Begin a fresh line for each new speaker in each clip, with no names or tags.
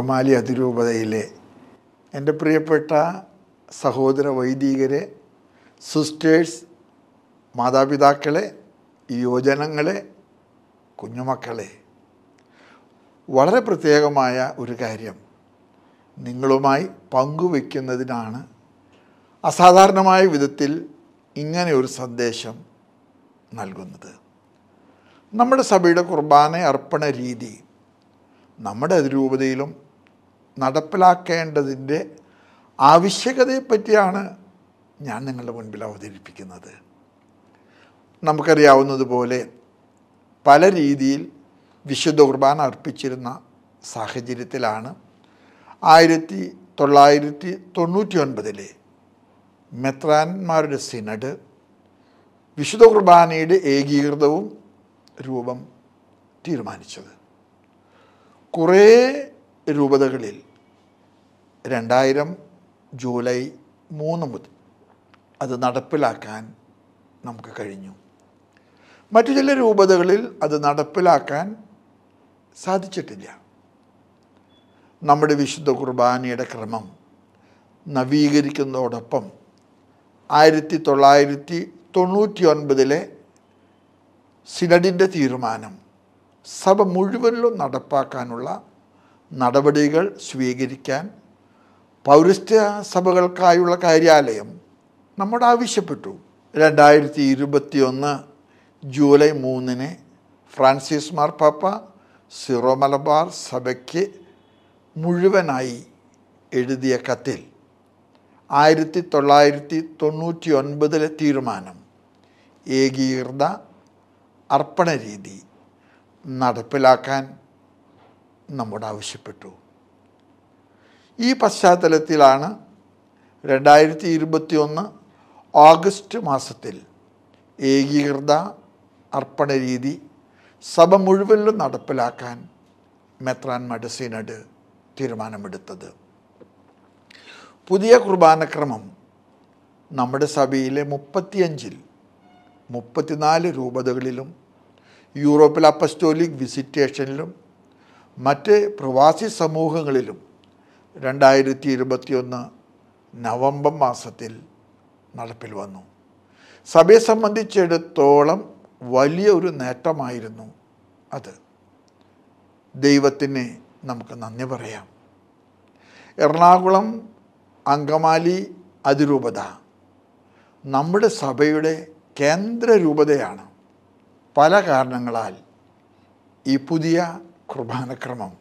തൊമാലി അതിരൂപതയിലെ എൻ്റെ പ്രിയപ്പെട്ട സഹോദര വൈദികരെ സിസ്റ്റേഴ്സ് മാതാപിതാക്കളെ യുവജനങ്ങളെ കുഞ്ഞുമക്കളെ വളരെ പ്രത്യേകമായ ഒരു കാര്യം നിങ്ങളുമായി പങ്കുവെക്കുന്നതിനാണ് അസാധാരണമായ വിധത്തിൽ ഇങ്ങനെ ഒരു സന്ദേശം നൽകുന്നത് നമ്മുടെ സഭയുടെ കുർബാന അർപ്പണ രീതി നമ്മുടെ അതിരൂപതയിലും നടപ്പിലാക്കേണ്ടതിൻ്റെ ആവശ്യകതയെപ്പറ്റിയാണ് ഞാൻ നിങ്ങളുടെ മുൻപിൽ അവതരിപ്പിക്കുന്നത് നമുക്കറിയാവുന്നതുപോലെ പല രീതിയിൽ വിശുദ്ധ കുർബാന അർപ്പിച്ചിരുന്ന സാഹചര്യത്തിലാണ് ആയിരത്തി തൊള്ളായിരത്തി തൊണ്ണൂറ്റി ഒൻപതിലെ മെത്രാന്മാരുടെ സിനഡ് വിശുദ്ധ കുർബാനയുടെ ഏകീകൃതവും രൂപം തീരുമാനിച്ചത് കുറേ രൂപതകളിൽ രണ്ടായിരം ജൂലൈ മൂന്ന് മുതൽ അത് നടപ്പിലാക്കാൻ നമുക്ക് കഴിഞ്ഞു മറ്റു ചില രൂപതകളിൽ അത് നടപ്പിലാക്കാൻ സാധിച്ചിട്ടില്ല നമ്മുടെ വിശുദ്ധ കുർബാനയുടെ ക്രമം നവീകരിക്കുന്നതോടൊപ്പം ആയിരത്തി തൊള്ളായിരത്തി തൊണ്ണൂറ്റി ഒൻപതിലെ സിനഡിൻ്റെ തീരുമാനം സഭ മുഴുവനിലും നടപ്പാക്കാനുള്ള നടപടികൾ സ്വീകരിക്കാൻ പൗരസ്ത്യ സഭകൾക്കായുള്ള കാര്യാലയം നമ്മുടെ ആവശ്യപ്പെട്ടു രണ്ടായിരത്തി ഇരുപത്തിയൊന്ന് ജൂലൈ മൂന്നിന് ഫ്രാൻസിസ് മാർപ്പാപ്പ സിറോ മലബാർ സഭയ്ക്ക് മുഴുവനായി എഴുതിയ കത്തിൽ ആയിരത്തി തൊള്ളായിരത്തി തൊണ്ണൂറ്റി ഒൻപതിലെ തീരുമാനം ഏകീകൃത അർപ്പണ രീതി നടപ്പിലാക്കാൻ നമ്മോട് ആവശ്യപ്പെട്ടു ഈ പശ്ചാത്തലത്തിലാണ് രണ്ടായിരത്തി ഇരുപത്തി ഒന്ന് ഓഗസ്റ്റ് മാസത്തിൽ ഏകീകൃത അർപ്പണ രീതി സഭ മുഴുവനും നടപ്പിലാക്കാൻ മെത്രാൻ മഡസിനഡ് തീരുമാനമെടുത്തത് പുതിയ കുർബാനക്രമം നമ്മുടെ സഭയിലെ മുപ്പത്തിയഞ്ചിൽ മുപ്പത്തിനാല് രൂപതകളിലും യൂറോപ്പിലെ അപ്പസ്റ്റോലിക് വിസിറ്റേഷനിലും മറ്റ് പ്രവാസി സമൂഹങ്ങളിലും രണ്ടായിരത്തി ഇരുപത്തിയൊന്ന് നവംബർ മാസത്തിൽ നടപ്പിൽ വന്നു സഭയെ സംബന്ധിച്ചിടത്തോളം വലിയ ഒരു നേട്ടമായിരുന്നു അത് ദൈവത്തിന് നമുക്ക് നന്ദി പറയാം എറണാകുളം അങ്കമാലി അതിരൂപത നമ്മുടെ സഭയുടെ കേന്ദ്ര രൂപതയാണ് പല കാരണങ്ങളാൽ ഈ പുതിയ കുർബാനക്രമം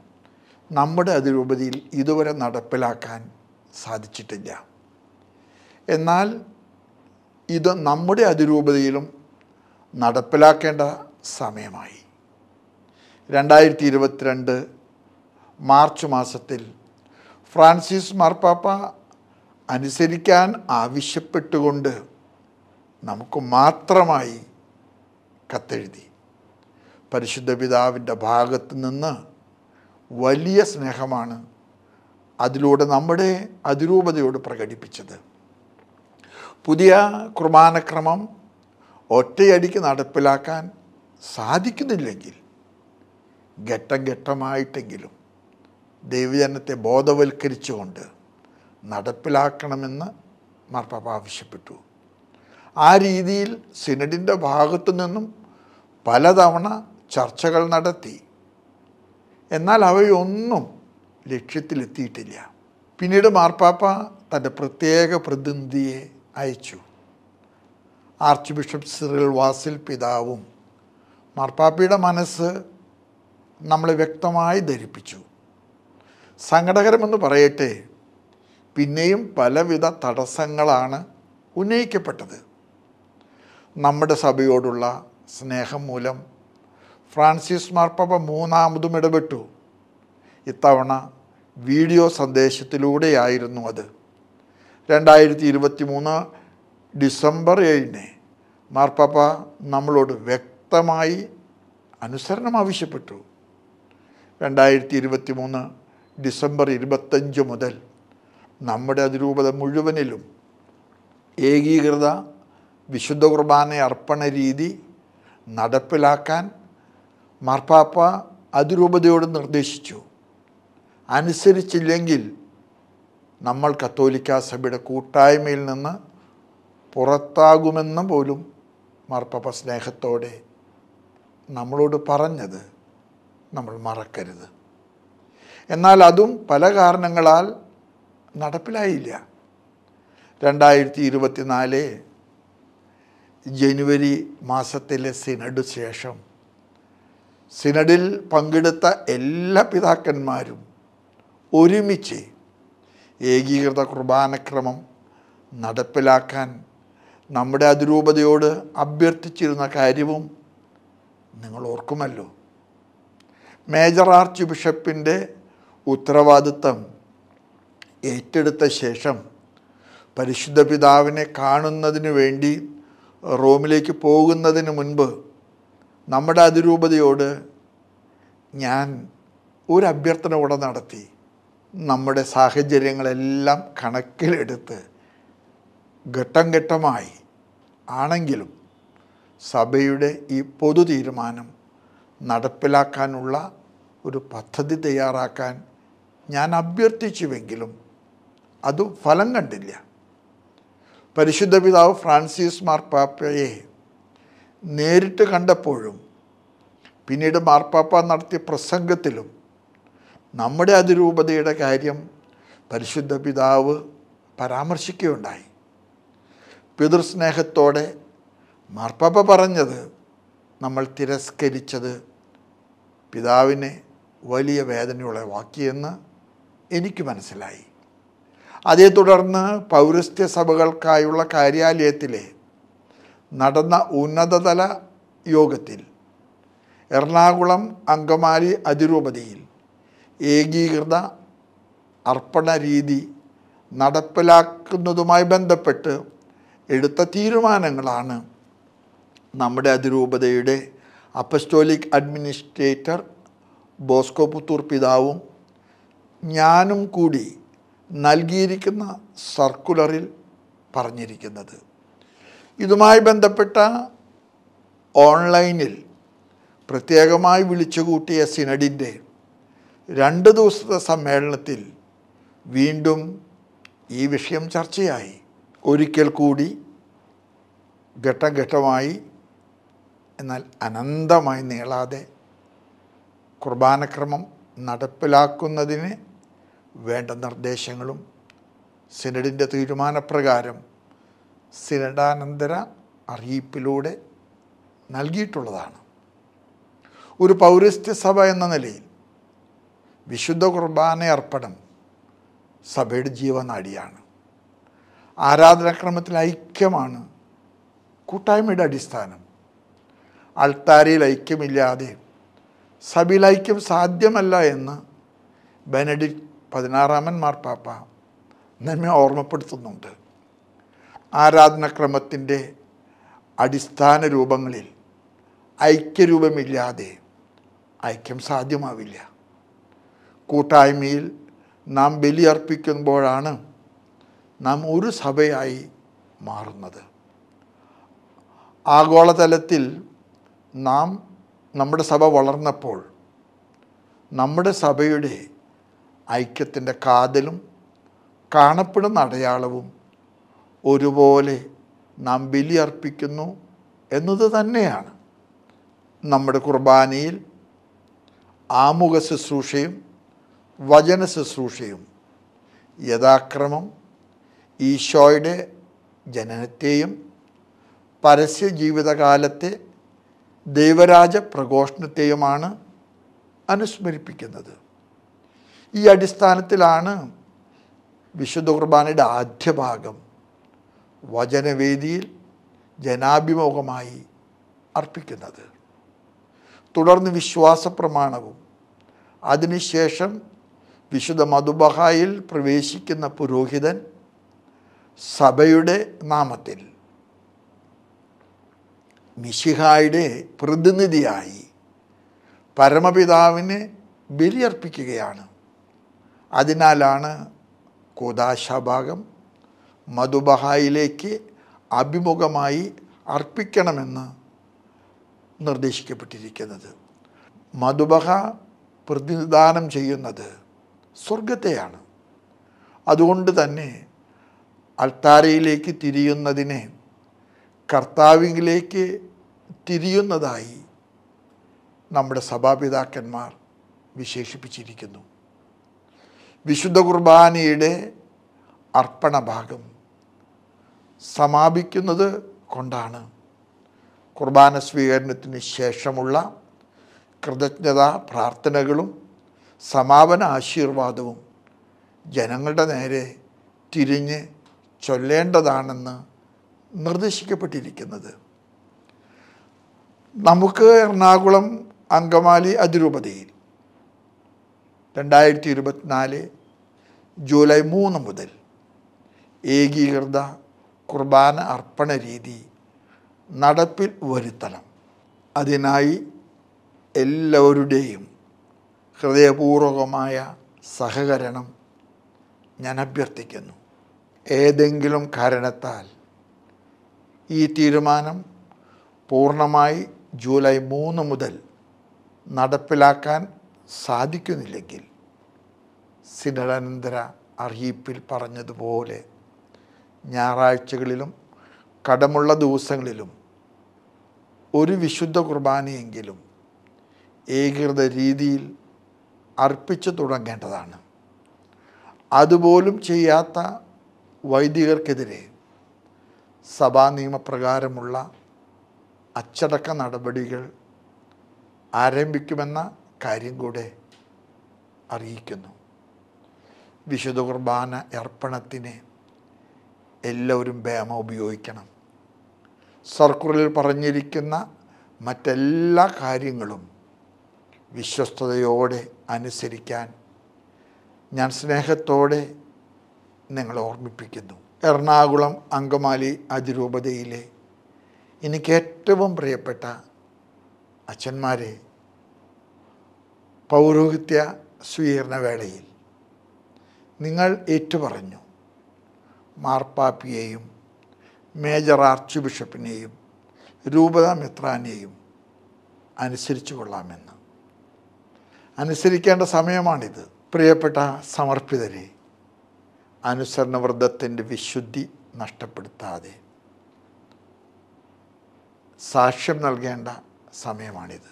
നമ്മുടെ അതിരൂപതയിൽ ഇതുവരെ നടപ്പിലാക്കാൻ സാധിച്ചിട്ടില്ല എന്നാൽ ഇത് നമ്മുടെ അതിരൂപതയിലും നടപ്പിലാക്കേണ്ട സമയമായി രണ്ടായിരത്തി ഇരുപത്തിരണ്ട് മാർച്ച് മാസത്തിൽ ഫ്രാൻസിസ് മാർപ്പാപ്പ അനുസരിക്കാൻ ആവശ്യപ്പെട്ടുകൊണ്ട് നമുക്ക് മാത്രമായി കത്തെഴുതി പരിശുദ്ധ പിതാവിൻ്റെ ഭാഗത്ത് നിന്ന് വലിയ സ്നേഹമാണ് അതിലൂടെ നമ്മുടെ അതിരൂപതയോട് പ്രകടിപ്പിച്ചത് പുതിയ കുർബാനക്രമം ഒറ്റയടിക്ക് നടപ്പിലാക്കാൻ സാധിക്കുന്നില്ലെങ്കിൽ ഘട്ടം ഘട്ടമായിട്ടെങ്കിലും ദൈവജനത്തെ ബോധവൽക്കരിച്ചുകൊണ്ട് നടപ്പിലാക്കണമെന്ന് മാർപ്പാപ്പ ആവശ്യപ്പെട്ടു ആ രീതിയിൽ സിനഡിൻ്റെ ഭാഗത്തു നിന്നും പലതവണ ചർച്ചകൾ നടത്തി എന്നാൽ അവയൊന്നും ലക്ഷ്യത്തിലെത്തിയിട്ടില്ല പിന്നീട് മാർപ്പാപ്പ തൻ്റെ പ്രത്യേക പ്രതിനിധിയെ അയച്ചു ആർച്ച് ബിഷപ്പ് സിറിൽ വാസിൽ പിതാവും മാർപ്പാപ്പയുടെ മനസ്സ് നമ്മളെ വ്യക്തമായി ധരിപ്പിച്ചു സങ്കടകരമെന്ന് പറയട്ടെ പിന്നെയും പലവിധ തടസ്സങ്ങളാണ് ഉന്നയിക്കപ്പെട്ടത് നമ്മുടെ സഭയോടുള്ള സ്നേഹം മൂലം ഫ്രാൻസിസ് മാർപ്പാപ്പ മൂന്നാമതും ഇടപെട്ടു ഇത്തവണ വീഡിയോ സന്ദേശത്തിലൂടെയായിരുന്നു അത് രണ്ടായിരത്തി ഇരുപത്തി മൂന്ന് ഡിസംബർ ഏഴിന് മാർപ്പാപ്പ നമ്മളോട് വ്യക്തമായി അനുസരണം ആവശ്യപ്പെട്ടു രണ്ടായിരത്തി ഇരുപത്തി മൂന്ന് ഡിസംബർ ഇരുപത്തഞ്ച് മുതൽ നമ്മുടെ അതിരൂപത മുഴുവനിലും ഏകീകൃത വിശുദ്ധ കുർബാന അർപ്പണ രീതി നടപ്പിലാക്കാൻ മാർപ്പാപ്പ അതിരൂപതയോട് നിർദ്ദേശിച്ചു അനുസരിച്ചില്ലെങ്കിൽ നമ്മൾ കത്തോലിക്ക സഭയുടെ കൂട്ടായ്മയിൽ നിന്ന് പുറത്താകുമെന്ന് പോലും മാർപ്പാപ്പ സ്നേഹത്തോടെ നമ്മളോട് പറഞ്ഞത് നമ്മൾ മറക്കരുത് എന്നാൽ അതും പല കാരണങ്ങളാൽ നടപ്പിലായില്ല രണ്ടായിരത്തി ഇരുപത്തിനാല് ജനുവരി മാസത്തിലെ സിനഡ് ശേഷം സിനഡിൽ പങ്കെടുത്ത എല്ലാ പിതാക്കന്മാരും ഒരുമിച്ച് ഏകീകൃത കുർബാനക്രമം നടപ്പിലാക്കാൻ നമ്മുടെ അതിരൂപതയോട് അഭ്യർത്ഥിച്ചിരുന്ന കാര്യവും നിങ്ങൾ ഓർക്കുമല്ലോ മേജർ ആർച്ച് ബിഷപ്പിൻ്റെ ഉത്തരവാദിത്വം ഏറ്റെടുത്ത ശേഷം പരിശുദ്ധ പിതാവിനെ കാണുന്നതിന് വേണ്ടി റോമിലേക്ക് പോകുന്നതിന് മുൻപ് നമ്മുടെ അതിരൂപതയോട് ഞാൻ ഒരു അഭ്യർത്ഥന കൂടെ നടത്തി നമ്മുടെ സാഹചര്യങ്ങളെല്ലാം കണക്കിലെടുത്ത് ഘട്ടം ഘട്ടമായി ആണെങ്കിലും സഭയുടെ ഈ പൊതു തീരുമാനം നടപ്പിലാക്കാനുള്ള ഒരു പദ്ധതി തയ്യാറാക്കാൻ ഞാൻ അഭ്യർത്ഥിച്ചുവെങ്കിലും അത് ഫലം കണ്ടില്ല പരിശുദ്ധ പിതാവ് ഫ്രാൻസിസ് മാർപ്പാപ്പയെ നേരിട്ട് കണ്ടപ്പോഴും പിന്നീട് മാർപ്പാപ്പ നടത്തിയ പ്രസംഗത്തിലും നമ്മുടെ അതിരൂപതയുടെ കാര്യം പരിശുദ്ധ പിതാവ് പരാമർശിക്കുകയുണ്ടായി പിതൃസ്നേഹത്തോടെ മാർപ്പാപ്പ പറഞ്ഞത് നമ്മൾ തിരസ്കരിച്ചത് പിതാവിനെ വലിയ വേദനയുള്ള വാക്കിയെന്ന് എനിക്ക് മനസ്സിലായി അതേ തുടർന്ന് പൗരസ്ത്യ സഭകൾക്കായുള്ള കാര്യാലയത്തിലെ നടന്ന ഉന്നതതല യോഗത്തിൽ എറണാകുളം അങ്കമാലി അതിരൂപതയിൽ ഏകീകൃത അർപ്പണ രീതി നടപ്പിലാക്കുന്നതുമായി ബന്ധപ്പെട്ട് എടുത്ത തീരുമാനങ്ങളാണ് നമ്മുടെ അതിരൂപതയുടെ അപ്പസ്റ്റോലിക് അഡ്മിനിസ്ട്രേറ്റർ ബോസ്കോ പുത്തൂർ പിതാവും ഞാനും കൂടി നൽകിയിരിക്കുന്ന സർക്കുലറിൽ പറഞ്ഞിരിക്കുന്നത് ഇതുമായി ബന്ധപ്പെട്ട ഓൺലൈനിൽ പ്രത്യേകമായി വിളിച്ചുകൂട്ടിയ സിനഡിൻ്റെ രണ്ട് ദിവസത്തെ സമ്മേളനത്തിൽ വീണ്ടും ഈ വിഷയം ചർച്ചയായി ഒരിക്കൽ കൂടി ഘട്ടം ഘട്ടമായി എന്നാൽ അനന്തമായി നീളാതെ കുർബാനക്രമം നടപ്പിലാക്കുന്നതിന് വേണ്ട നിർദ്ദേശങ്ങളും സിനഡിൻ്റെ തീരുമാനപ്രകാരം സിനഡാനന്തര അറിയിപ്പിലൂടെ നൽകിയിട്ടുള്ളതാണ് ഒരു പൗരസ്ത്യ സഭ എന്ന നിലയിൽ വിശുദ്ധ കുർബാന അർപ്പണം സഭയുടെ ജീവനാടിയാണ് ആരാധനാക്രമത്തിൽ ഐക്യമാണ് കൂട്ടായ്മയുടെ അടിസ്ഥാനം അൾത്താരയിൽ ഐക്യമില്ലാതെ സഭയിൽ ഐക്യം സാധ്യമല്ല എന്ന് ബെനഡിക് പതിനാറാമൻ മാർപ്പാപ്പ നമ്മെ ഓർമ്മപ്പെടുത്തുന്നുണ്ട് ആരാധനക്രമത്തിൻ്റെ അടിസ്ഥാന രൂപങ്ങളിൽ ഐക്യരൂപമില്ലാതെ ഐക്യം സാധ്യമാവില്ല കൂട്ടായ്മയിൽ നാം ബലിയർപ്പിക്കുമ്പോഴാണ് നാം ഒരു സഭയായി മാറുന്നത് ആഗോളതലത്തിൽ നാം നമ്മുടെ സഭ വളർന്നപ്പോൾ നമ്മുടെ സഭയുടെ ഐക്യത്തിൻ്റെ കാതലും കാണപ്പെടുന്ന അടയാളവും ഒരുപോലെ നാം ബലിയർപ്പിക്കുന്നു എന്നത് തന്നെയാണ് നമ്മുടെ കുർബാനയിൽ ആമുഖ ശുശ്രൂഷയും വചന ശുശ്രൂഷയും യഥാക്രമം ഈശോയുടെ ജനനത്തെയും പരസ്യ ജീവിതകാലത്തെ ദൈവരാജ പ്രഘോഷണത്തെയുമാണ് അനുസ്മരിപ്പിക്കുന്നത് ഈ അടിസ്ഥാനത്തിലാണ് വിശുദ്ധ കുർബാനയുടെ ആദ്യ ഭാഗം വചനവേദിയിൽ ജനാഭിമുഖമായി അർപ്പിക്കുന്നത് തുടർന്ന് വിശ്വാസ പ്രമാണവും അതിനുശേഷം വിശുദ്ധ മധുബഹായിൽ പ്രവേശിക്കുന്ന പുരോഹിതൻ സഭയുടെ നാമത്തിൽ മിശിഹായുടെ പ്രതിനിധിയായി പരമപിതാവിന് ബലിയർപ്പിക്കുകയാണ് അതിനാലാണ് കോദാശാഭാഗം മധുബഹായിലേക്ക് അഭിമുഖമായി അർപ്പിക്കണമെന്ന് നിർദ്ദേശിക്കപ്പെട്ടിരിക്കുന്നത് മധുബഹ പ്രതിനിധാനം ചെയ്യുന്നത് സ്വർഗത്തെയാണ് അതുകൊണ്ട് തന്നെ അൾത്താരയിലേക്ക് തിരിയുന്നതിനെ കർത്താവിംഗിലേക്ക് തിരിയുന്നതായി നമ്മുടെ സഭാപിതാക്കന്മാർ വിശേഷിപ്പിച്ചിരിക്കുന്നു വിശുദ്ധ കുർബാനയുടെ അർപ്പണഭാഗം സമാപിക്കുന്നത് കൊണ്ടാണ് കുർബാന സ്വീകരണത്തിന് ശേഷമുള്ള കൃതജ്ഞത പ്രാർത്ഥനകളും സമാപന ആശീർവാദവും ജനങ്ങളുടെ നേരെ തിരിഞ്ഞ് ചൊല്ലേണ്ടതാണെന്ന് നിർദ്ദേശിക്കപ്പെട്ടിരിക്കുന്നത് നമുക്ക് എറണാകുളം അങ്കമാലി അതിരൂപതയിൽ രണ്ടായിരത്തി ഇരുപത്തിനാല് ജൂലൈ മൂന്ന് മുതൽ ഏകീകൃത കുർബാന അർപ്പണ രീതി നടപ്പിൽ വരുത്തണം അതിനായി എല്ലാവരുടെയും ഹൃദയപൂർവകമായ സഹകരണം ഞാൻ അഭ്യർത്ഥിക്കുന്നു ഏതെങ്കിലും കാരണത്താൽ ഈ തീരുമാനം പൂർണ്ണമായി ജൂലൈ മൂന്ന് മുതൽ നടപ്പിലാക്കാൻ സാധിക്കുന്നില്ലെങ്കിൽ സിനഡാനന്തര അറിയിപ്പിൽ പറഞ്ഞതുപോലെ ഞായറാഴ്ചകളിലും കടമുള്ള ദിവസങ്ങളിലും ഒരു വിശുദ്ധ കുർബാനയെങ്കിലും ഏകീകൃത രീതിയിൽ അർപ്പിച്ചു തുടങ്ങേണ്ടതാണ് അതുപോലും ചെയ്യാത്ത വൈദികർക്കെതിരെ സഭാ നിയമപ്രകാരമുള്ള അച്ചടക്ക നടപടികൾ ആരംഭിക്കുമെന്ന കാര്യം കൂടെ അറിയിക്കുന്നു വിശുദ്ധ കുർബാന അർപ്പണത്തിനെ എല്ലാവരും ബേമ ഉപയോഗിക്കണം സർക്കുലറിൽ പറഞ്ഞിരിക്കുന്ന മറ്റെല്ലാ കാര്യങ്ങളും വിശ്വസ്തയോടെ അനുസരിക്കാൻ ഞാൻ സ്നേഹത്തോടെ നിങ്ങളെ ഓർമ്മിപ്പിക്കുന്നു എറണാകുളം അങ്കമാലി അതിരൂപതയിലെ എനിക്ക് ഏറ്റവും പ്രിയപ്പെട്ട അച്ഛന്മാരെ പൗരോഹിത്യ സ്വീകരണ വേളയിൽ നിങ്ങൾ ഏറ്റുപറഞ്ഞു മാർപ്പാപ്പിയെയും മേജർ ആർച്ച് ബിഷപ്പിനെയും രൂപത മിത്രാനെയും അനുസരിച്ചു കൊള്ളാമെന്ന് അനുസരിക്കേണ്ട സമയമാണിത് പ്രിയപ്പെട്ട സമർപ്പിതരെ അനുസരണവ്രതത്തിൻ്റെ വിശുദ്ധി നഷ്ടപ്പെടുത്താതെ സാക്ഷ്യം നൽകേണ്ട സമയമാണിത്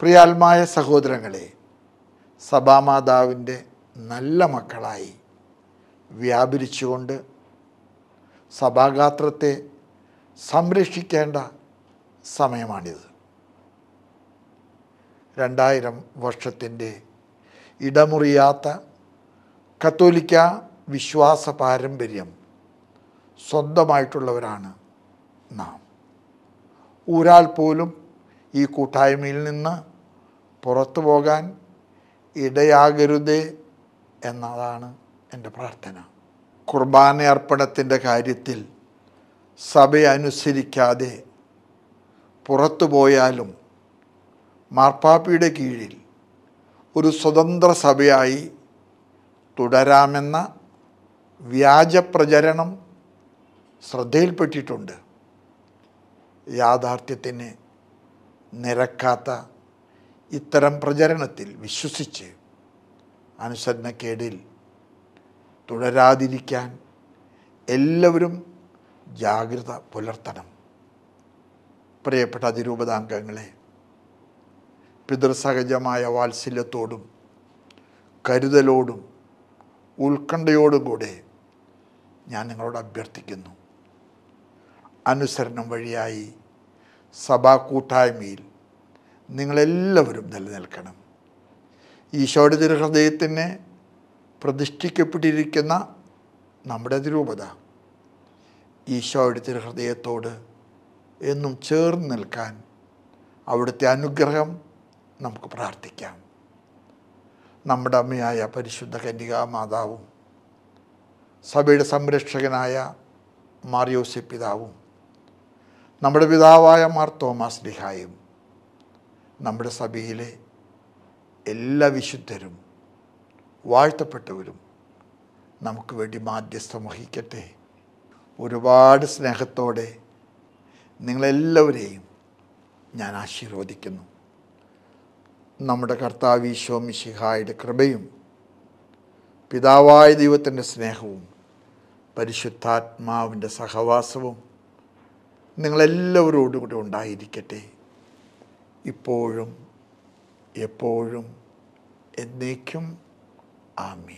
പ്രിയാത്മായ സഹോദരങ്ങളെ സഭാമാതാവിൻ്റെ നല്ല മക്കളായി വ്യാപരിച്ചുകൊണ്ട് സഭാഗാത്രത്തെ സംരക്ഷിക്കേണ്ട സമയമാണിത് രണ്ടായിരം വർഷത്തിൻ്റെ ഇടമുറിയാത്ത കത്തോലിക്ക വിശ്വാസ പാരമ്പര്യം സ്വന്തമായിട്ടുള്ളവരാണ് നാം ഊരാൽ പോലും ഈ കൂട്ടായ്മയിൽ നിന്ന് പുറത്തു പോകാൻ ഇടയാകരുതേ എന്നതാണ് എൻ്റെ പ്രാർത്ഥന അർപ്പണത്തിൻ്റെ കാര്യത്തിൽ സഭയെ അനുസരിക്കാതെ പുറത്തു പോയാലും മാർപ്പാപ്പിയുടെ കീഴിൽ ഒരു സ്വതന്ത്ര സഭയായി തുടരാമെന്ന പ്രചരണം ശ്രദ്ധയിൽപ്പെട്ടിട്ടുണ്ട് യാഥാർത്ഥ്യത്തിന് നിരക്കാത്ത ഇത്തരം പ്രചരണത്തിൽ വിശ്വസിച്ച് അനുസരണക്കേടിൽ തുടരാതിരിക്കാൻ എല്ലാവരും ജാഗ്രത പുലർത്തണം പ്രിയപ്പെട്ട അതിരൂപതാംഗങ്ങളെ പിതൃസഹജമായ വാത്സല്യത്തോടും കരുതലോടും ഉത്കണ്ഠയോടും കൂടെ ഞാൻ നിങ്ങളോട് അഭ്യർത്ഥിക്കുന്നു അനുസരണം വഴിയായി സഭാ കൂട്ടായ്മയിൽ നിങ്ങളെല്ലാവരും നിലനിൽക്കണം ഈശോയുടെ തിരുഹൃദയത്തിന് പ്രതിഷ്ഠിക്കപ്പെട്ടിരിക്കുന്ന നമ്മുടെ രൂപത ഈശോയുടെ തിരുഹൃദയത്തോട് എന്നും ചേർന്ന് നിൽക്കാൻ അവിടുത്തെ അനുഗ്രഹം നമുക്ക് പ്രാർത്ഥിക്കാം നമ്മുടെ അമ്മയായ പരിശുദ്ധ കന്യകാ മാതാവും സഭയുടെ സംരക്ഷകനായ മാറിയോസി പിതാവും നമ്മുടെ പിതാവായ മാർ തോമാസ് ലിഹായും നമ്മുടെ സഭയിലെ എല്ലാ വിശുദ്ധരും വാഴ്ത്തപ്പെട്ടവരും നമുക്ക് വേണ്ടി മാധ്യസ്ഥം വഹിക്കട്ടെ ഒരുപാട് സ്നേഹത്തോടെ നിങ്ങളെല്ലാവരെയും ഞാൻ ആശീർവദിക്കുന്നു നമ്മുടെ കർത്താവ് മിശിഹായുടെ കൃപയും പിതാവായ ദൈവത്തിൻ്റെ സ്നേഹവും പരിശുദ്ധാത്മാവിൻ്റെ സഹവാസവും നിങ്ങളെല്ലാവരോടും കൂടി ഉണ്ടായിരിക്കട്ടെ ഇപ്പോഴും എപ്പോഴും എന്നേക്കും Amém.